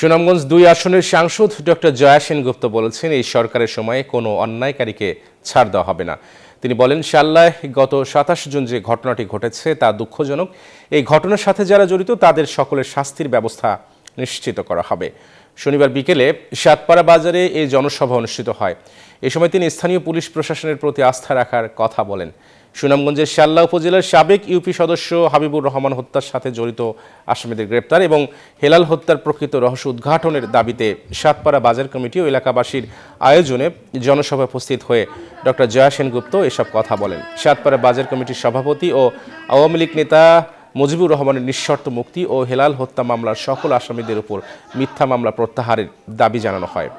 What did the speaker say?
সুনামগঞ্জ দুই আসনের সাংসদ ডক্টর জয়া সেনগুপ্ত বলেছেন এই সরকারের সময়ে কোনো অন্যায়কারীকে ছাড় দেওয়া হবে না তিনি বলেন শাল্লায় গত সাতাশ জুন যে ঘটনাটি ঘটেছে তা দুঃখজনক এই ঘটনার সাথে যারা জড়িত তাদের সকলের শাস্তির ব্যবস্থা নিশ্চিত করা হবে শনিবার বিকেলে সাতপাড়া বাজারে এই জনসভা অনুষ্ঠিত হয় এ সময় তিনি স্থানীয় পুলিশ প্রশাসনের প্রতি আস্থা রাখার কথা বলেন সুনামগঞ্জের শাল্লা উপজেলার সাবেক ইউপি সদস্য হাবিবুর রহমান হত্যার সাথে জড়িত আসামিদের গ্রেপ্তার এবং হেলাল হত্যার প্রকৃত রহস্য উদ্ঘাটনের দাবিতে সাতপাড়া বাজার কমিটি ও এলাকাবাসীর আয়োজনে জনসভায় উপস্থিত হয়ে ডক্টর জয়া সেনগুপ্ত এসব কথা বলেন সাতপাড়া বাজার কমিটির সভাপতি ও আওয়ামী লীগ নেতা মুজিবুর রহমানের নিঃশর্ত মুক্তি ও হেলাল হত্যা মামলার সকল আসামিদের উপর মিথ্যা মামলা প্রত্যাহারের দাবি জানানো হয়